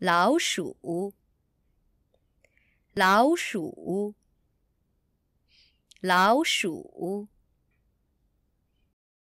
老鼠，老鼠，老鼠。